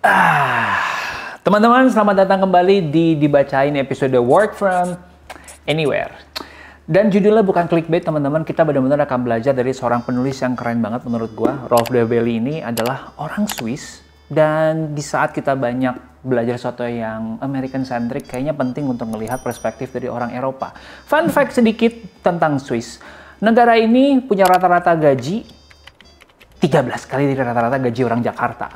Ah, teman-teman, selamat datang kembali di Dibacain episode Work From Anywhere. Dan judulnya bukan clickbait teman-teman, kita benar-benar akan belajar dari seorang penulis yang keren banget menurut gua. Rolf Dabelli ini adalah orang Swiss dan di saat kita banyak belajar sesuatu yang American centric, kayaknya penting untuk melihat perspektif dari orang Eropa. Fun fact sedikit tentang Swiss. Negara ini punya rata-rata gaji 13 kali dari rata-rata gaji orang Jakarta.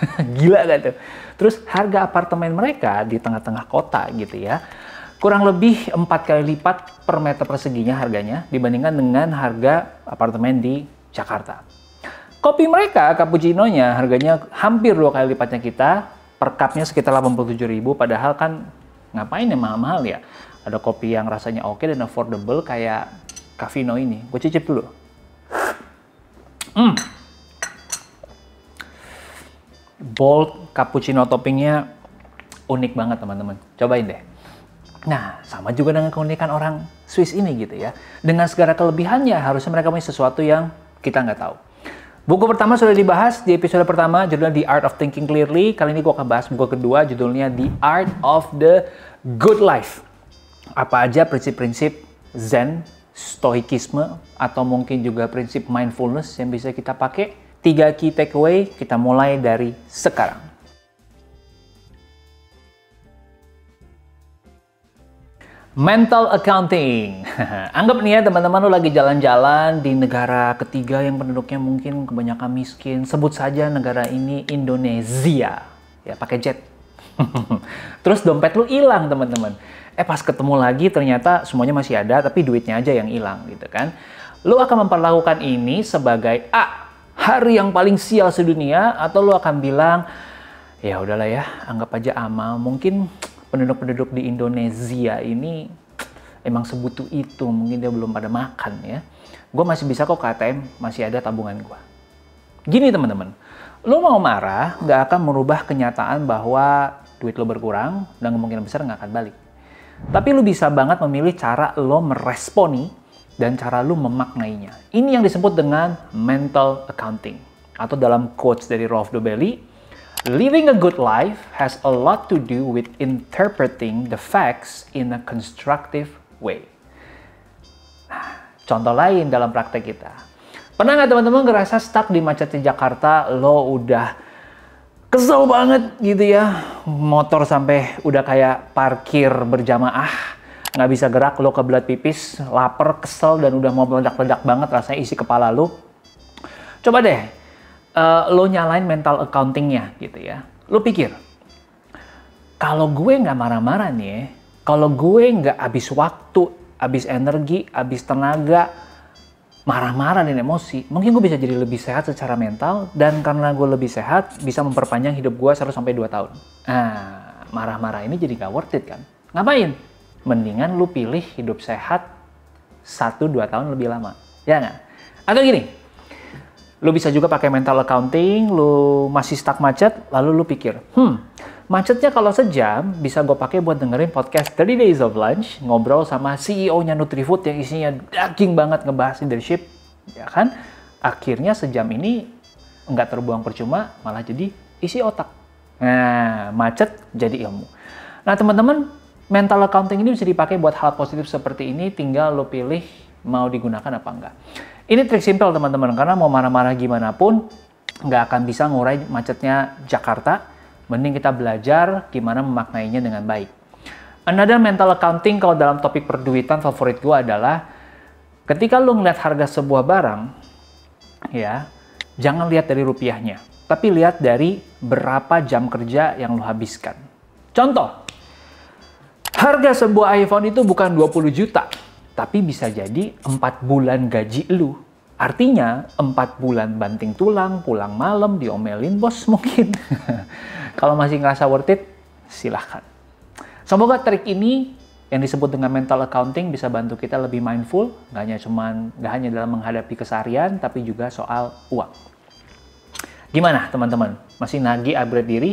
Gila gak tuh? Terus harga apartemen mereka di tengah-tengah kota gitu ya, kurang lebih empat kali lipat per meter perseginya harganya dibandingkan dengan harga apartemen di Jakarta. Kopi mereka, cappuccino-nya harganya hampir dua kali lipatnya kita, per cupnya sekitar 87 ribu, padahal kan ngapain yang mahal-mahal ya? Ada kopi yang rasanya oke dan affordable kayak Cavino ini. Gue cicip dulu. Hmm bold cappuccino toppingnya unik banget teman-teman. Cobain deh. Nah, sama juga dengan keunikan orang Swiss ini gitu ya. Dengan segala kelebihannya, harusnya mereka punya sesuatu yang kita nggak tahu. Buku pertama sudah dibahas di episode pertama, judulnya The Art of Thinking Clearly. Kali ini gue akan bahas buku kedua, judulnya The Art of the Good Life. Apa aja prinsip-prinsip Zen, Stoikisme, atau mungkin juga prinsip mindfulness yang bisa kita pakai tiga key takeaway kita mulai dari sekarang. Mental accounting. Anggap nih ya teman-teman lu lagi jalan-jalan di negara ketiga yang penduduknya mungkin kebanyakan miskin. Sebut saja negara ini Indonesia. Ya pakai jet. Terus dompet lu hilang teman-teman. Eh pas ketemu lagi ternyata semuanya masih ada tapi duitnya aja yang hilang gitu kan. Lu akan memperlakukan ini sebagai A hari yang paling sial sedunia atau lo akan bilang ya udahlah ya anggap aja amal mungkin penduduk-penduduk di Indonesia ini emang sebutu itu mungkin dia belum pada makan ya gue masih bisa kok ke ATM masih ada tabungan gue gini teman-teman lo mau marah gak akan merubah kenyataan bahwa duit lo berkurang dan kemungkinan besar gak akan balik tapi lo bisa banget memilih cara lo meresponi dan cara lu memaknainya. Ini yang disebut dengan mental accounting. Atau dalam quotes dari Rolf Dobelli, Living a good life has a lot to do with interpreting the facts in a constructive way. Nah, contoh lain dalam praktek kita. Pernah nggak teman-teman ngerasa stuck di macet di Jakarta, lo udah kesel banget gitu ya, motor sampai udah kayak parkir berjamaah, nggak bisa gerak, lo kebelat pipis, lapar, kesel, dan udah mau meledak-ledak banget rasanya isi kepala lo. Coba deh, uh, lo nyalain mental accountingnya gitu ya. Lo pikir, kalau gue nggak marah-marah nih, kalau gue nggak habis waktu, habis energi, habis tenaga, marah-marah dan emosi, mungkin gue bisa jadi lebih sehat secara mental dan karena gue lebih sehat bisa memperpanjang hidup gue 1 sampai 2 tahun. Nah, marah-marah ini jadi gak worth it kan? Ngapain? mendingan lu pilih hidup sehat 1-2 tahun lebih lama. Ya nggak? Atau gini, lu bisa juga pakai mental accounting, lu masih stuck macet, lalu lu pikir, hmm, macetnya kalau sejam bisa gue pakai buat dengerin podcast 30 Days of Lunch, ngobrol sama CEO-nya Nutrifood yang isinya daging banget ngebahas leadership, ya kan? Akhirnya sejam ini nggak terbuang percuma, malah jadi isi otak. Nah, macet jadi ilmu. Nah, teman-teman, mental accounting ini bisa dipakai buat hal positif seperti ini, tinggal lo pilih mau digunakan apa enggak. Ini trik simpel teman-teman, karena mau marah-marah gimana pun, nggak akan bisa ngurai macetnya Jakarta, mending kita belajar gimana memaknainya dengan baik. Another mental accounting kalau dalam topik perduitan favorit gue adalah ketika lo ngeliat harga sebuah barang, ya jangan lihat dari rupiahnya, tapi lihat dari berapa jam kerja yang lo habiskan. Contoh, Harga sebuah iPhone itu bukan 20 juta, tapi bisa jadi 4 bulan gaji lu. Artinya 4 bulan banting tulang, pulang malam, diomelin bos mungkin. Kalau masih ngerasa worth it, silahkan. Semoga trik ini yang disebut dengan mental accounting bisa bantu kita lebih mindful, gak hanya cuman gak hanya dalam menghadapi keseharian, tapi juga soal uang. Gimana teman-teman? Masih nagih upgrade diri?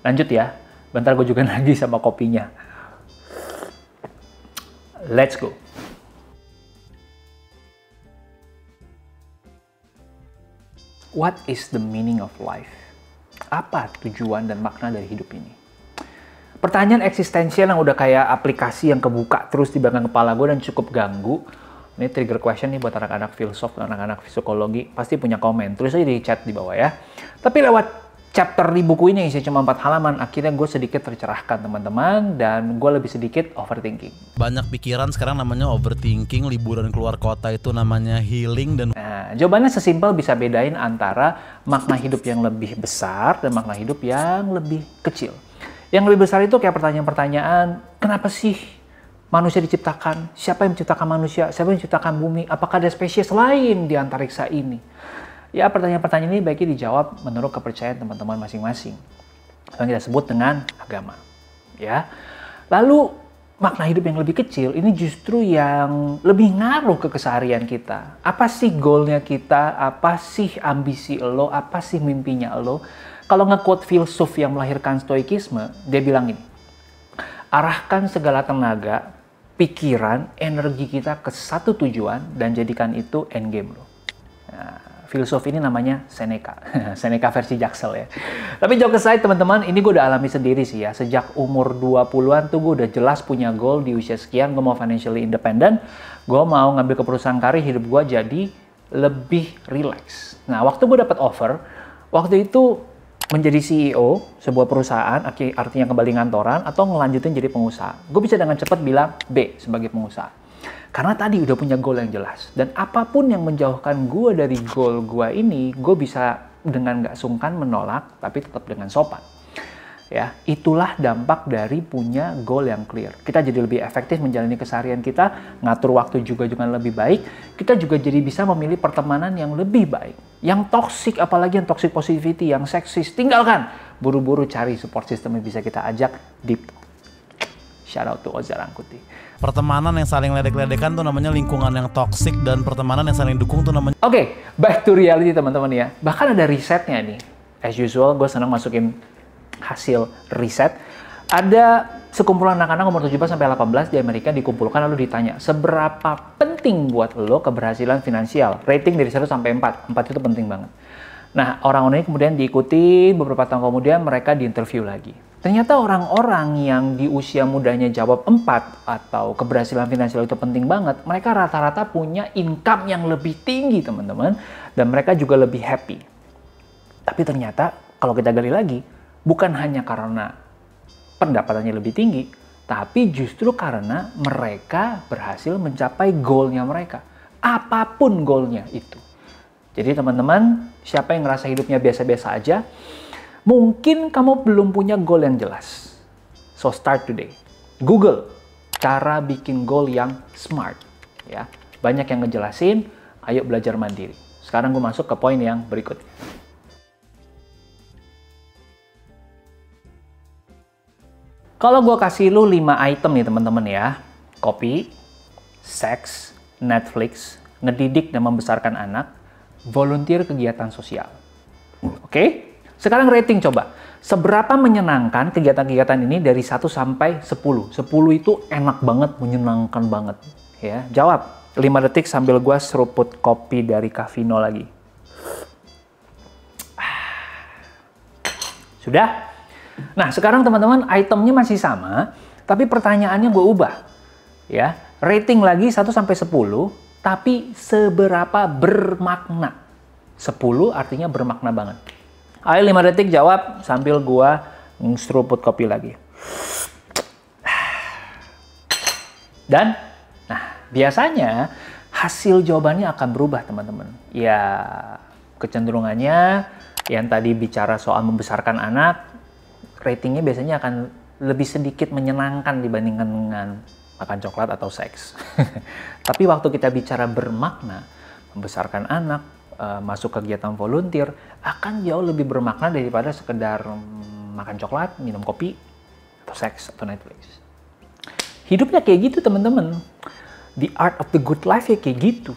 Lanjut ya. Bentar gue juga nagih sama kopinya. Let's go! What is the meaning of life? Apa tujuan dan makna dari hidup ini? Pertanyaan eksistensial yang udah kayak aplikasi yang kebuka terus di belakang kepala gue dan cukup ganggu. Ini trigger question nih buat anak-anak filsuf, anak-anak psikologi. Pasti punya komen. Tulis aja di chat di bawah ya. Tapi lewat chapter di buku ini yang saya cuma empat halaman, akhirnya gue sedikit tercerahkan teman-teman dan gue lebih sedikit overthinking. Banyak pikiran sekarang namanya overthinking, liburan keluar kota itu namanya healing dan. Nah, jawabannya sesimpel bisa bedain antara makna hidup yang lebih besar dan makna hidup yang lebih kecil. Yang lebih besar itu kayak pertanyaan-pertanyaan, kenapa sih manusia diciptakan? Siapa yang menciptakan manusia? Siapa yang menciptakan bumi? Apakah ada spesies lain di antariksa ini? Ya, pertanyaan-pertanyaan ini baiknya dijawab menurut kepercayaan teman-teman masing-masing. Yang kita sebut dengan agama. Ya. Lalu makna hidup yang lebih kecil ini justru yang lebih ngaruh ke keseharian kita. Apa sih goalnya kita? Apa sih ambisi lo? Apa sih mimpinya lo? Kalau nge-quote filsuf yang melahirkan stoikisme, dia bilang ini, arahkan segala tenaga, pikiran, energi kita ke satu tujuan dan jadikan itu endgame lo. Nah, filsuf ini namanya Seneca. Seneca versi Jaksel ya. Tapi ke saya teman-teman, ini gue udah alami sendiri sih ya. Sejak umur 20-an tuh gue udah jelas punya goal di usia sekian, gue mau financially independent, gue mau ngambil keperusahaan karir hidup gue jadi lebih relax. Nah, waktu gue dapat offer, waktu itu menjadi CEO sebuah perusahaan, artinya kembali ngantoran, atau ngelanjutin jadi pengusaha. Gue bisa dengan cepat bilang B sebagai pengusaha. Karena tadi udah punya goal yang jelas. Dan apapun yang menjauhkan gue dari goal gue ini, gue bisa dengan gak sungkan menolak, tapi tetap dengan sopan. Ya, itulah dampak dari punya goal yang clear. Kita jadi lebih efektif menjalani keseharian kita, ngatur waktu juga dengan lebih baik. Kita juga jadi bisa memilih pertemanan yang lebih baik. Yang toxic, apalagi yang toxic positivity, yang seksis, tinggalkan. Buru-buru cari support system yang bisa kita ajak deep Shout out to Oza Rangkuti. Pertemanan yang saling ledek-ledekan tuh namanya lingkungan yang toksik dan pertemanan yang saling dukung tuh namanya... Oke, okay, back to reality teman-teman ya. Bahkan ada risetnya nih. As usual, gue senang masukin hasil riset. Ada sekumpulan anak-anak umur 17 sampai 18 di Amerika dikumpulkan lalu ditanya, "Seberapa penting buat lo keberhasilan finansial?" Rating dari 1 sampai 4. 4 itu penting banget. Nah, orang-orang ini kemudian diikuti beberapa tahun kemudian mereka diinterview lagi. Ternyata orang-orang yang di usia mudanya jawab 4 atau keberhasilan finansial itu penting banget, mereka rata-rata punya income yang lebih tinggi teman-teman dan mereka juga lebih happy. Tapi ternyata kalau kita gali lagi, bukan hanya karena pendapatannya lebih tinggi, tapi justru karena mereka berhasil mencapai goalnya mereka. Apapun goalnya itu. Jadi teman-teman, siapa yang ngerasa hidupnya biasa-biasa aja, Mungkin kamu belum punya goal yang jelas. So start today. Google cara bikin goal yang smart. Ya, banyak yang ngejelasin. Ayo belajar mandiri. Sekarang gue masuk ke poin yang berikutnya. Kalau gue kasih lu 5 item nih teman-teman ya. Kopi, seks, Netflix, ngedidik dan membesarkan anak, volunteer kegiatan sosial. Oke? Okay? Sekarang rating coba. Seberapa menyenangkan kegiatan-kegiatan ini dari 1 sampai 10? 10 itu enak banget, menyenangkan banget. Ya, jawab. 5 detik sambil gua seruput kopi dari Cavino lagi. Ah. Sudah? Nah, sekarang teman-teman itemnya masih sama, tapi pertanyaannya gue ubah. Ya, rating lagi 1 sampai 10, tapi seberapa bermakna? 10 artinya bermakna banget. Ayo 5 detik jawab sambil gua ngstruput kopi lagi. Dan nah, biasanya hasil jawabannya akan berubah, teman-teman. Ya, kecenderungannya yang tadi bicara soal membesarkan anak, ratingnya biasanya akan lebih sedikit menyenangkan dibandingkan dengan makan coklat atau seks. Tapi waktu kita bicara bermakna, membesarkan anak, Eh, masuk kegiatan volunteer akan jauh lebih bermakna daripada sekedar makan coklat, minum kopi, atau seks, atau Netflix. Hidupnya kayak gitu teman-teman. The art of the good life ya kayak gitu.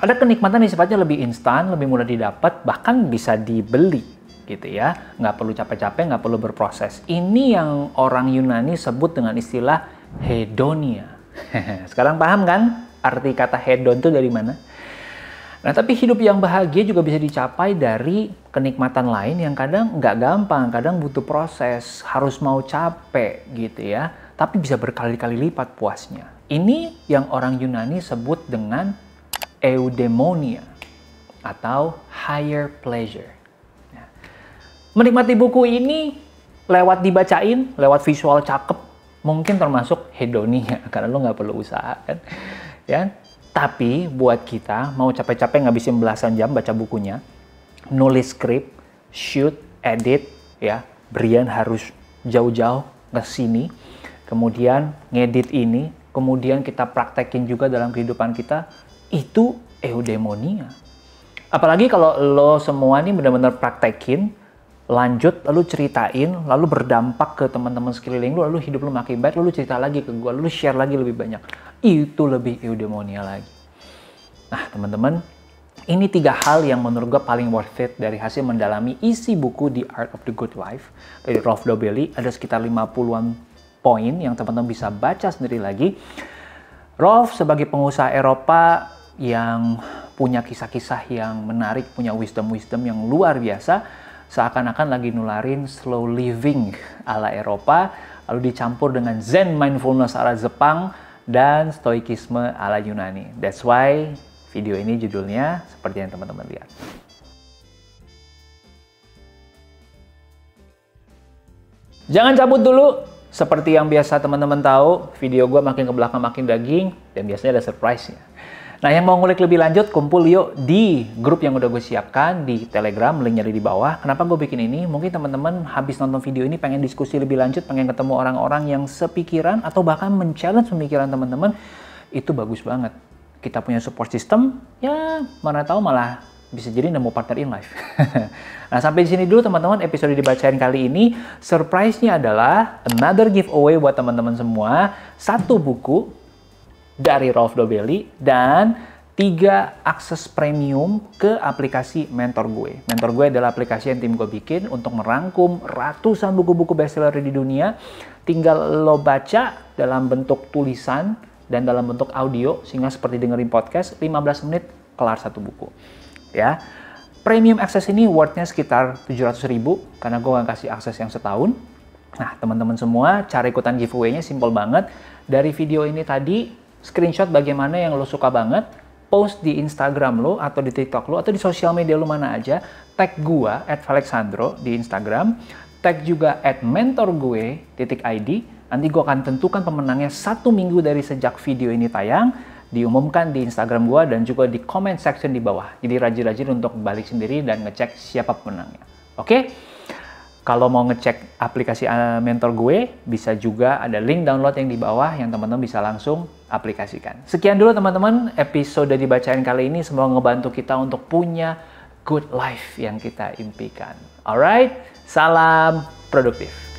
Ada kenikmatan yang sifatnya lebih instan, lebih mudah didapat, bahkan bisa dibeli gitu ya. Nggak perlu capek-capek, nggak perlu berproses. Ini yang orang Yunani sebut dengan istilah hedonia. Sekarang paham kan arti kata hedon itu dari mana? Nah, tapi hidup yang bahagia juga bisa dicapai dari kenikmatan lain yang kadang nggak gampang, kadang butuh proses, harus mau capek gitu ya. Tapi bisa berkali-kali lipat puasnya. Ini yang orang Yunani sebut dengan eudemonia atau higher pleasure. Ya. menikmati buku ini lewat dibacain, lewat visual cakep, mungkin termasuk hedonia karena lo nggak perlu usaha kan. Ya, tapi buat kita, mau capek-capek ngabisin belasan jam baca bukunya, nulis skrip, shoot, edit, ya, Brian harus jauh-jauh ke sini, kemudian ngedit ini, kemudian kita praktekin juga dalam kehidupan kita, itu eudemonia. Apalagi kalau lo semua nih benar-benar praktekin, lanjut, lalu ceritain, lalu berdampak ke teman-teman sekeliling lu, lalu hidup lu makin baik, lalu cerita lagi ke gue, lalu share lagi lebih banyak itu lebih eudemonia lagi. Nah, teman-teman, ini tiga hal yang menurut gue paling worth it dari hasil mendalami isi buku The Art of the Good Life dari Rolf Dobelli. Ada sekitar 50-an poin yang teman-teman bisa baca sendiri lagi. Rolf sebagai pengusaha Eropa yang punya kisah-kisah yang menarik, punya wisdom-wisdom yang luar biasa, seakan-akan lagi nularin slow living ala Eropa, lalu dicampur dengan Zen mindfulness ala Jepang, dan stoikisme ala Yunani. That's why video ini judulnya seperti yang teman-teman lihat. Jangan cabut dulu. Seperti yang biasa teman-teman tahu, video gue makin ke belakang makin daging dan biasanya ada surprise-nya. Nah, yang mau ngulik lebih lanjut, kumpul yuk di grup yang udah gue siapkan di Telegram, linknya ada di bawah. Kenapa gue bikin ini? Mungkin teman-teman habis nonton video ini pengen diskusi lebih lanjut, pengen ketemu orang-orang yang sepikiran atau bahkan men-challenge pemikiran teman-teman, itu bagus banget. Kita punya support system, ya mana tahu malah bisa jadi nemu partner in life. nah, sampai di sini dulu teman-teman episode dibacain kali ini. Surprise-nya adalah another giveaway buat teman-teman semua. Satu buku dari Rolf Dobelli dan tiga akses premium ke aplikasi Mentor Gue. Mentor Gue adalah aplikasi yang tim gue bikin untuk merangkum ratusan buku-buku bestseller di dunia. Tinggal lo baca dalam bentuk tulisan dan dalam bentuk audio sehingga seperti dengerin podcast 15 menit kelar satu buku. Ya. Premium akses ini worthnya sekitar 700 ribu karena gue gak kasih akses yang setahun. Nah, teman-teman semua, cara ikutan giveaway-nya simple banget. Dari video ini tadi, screenshot bagaimana yang lo suka banget, post di Instagram lo atau di TikTok lo atau di sosial media lo mana aja, tag gua at Alexandro di Instagram, tag juga at mentor gue titik ID. Nanti gue akan tentukan pemenangnya satu minggu dari sejak video ini tayang, diumumkan di Instagram gue dan juga di comment section di bawah. Jadi rajin-rajin untuk balik sendiri dan ngecek siapa pemenangnya. Oke? Okay? Kalau mau ngecek aplikasi eh, mentor gue, bisa juga ada link download yang di bawah yang teman-teman bisa langsung aplikasikan. Sekian dulu teman-teman episode dibacain kali ini. Semoga ngebantu kita untuk punya good life yang kita impikan. Alright, salam produktif.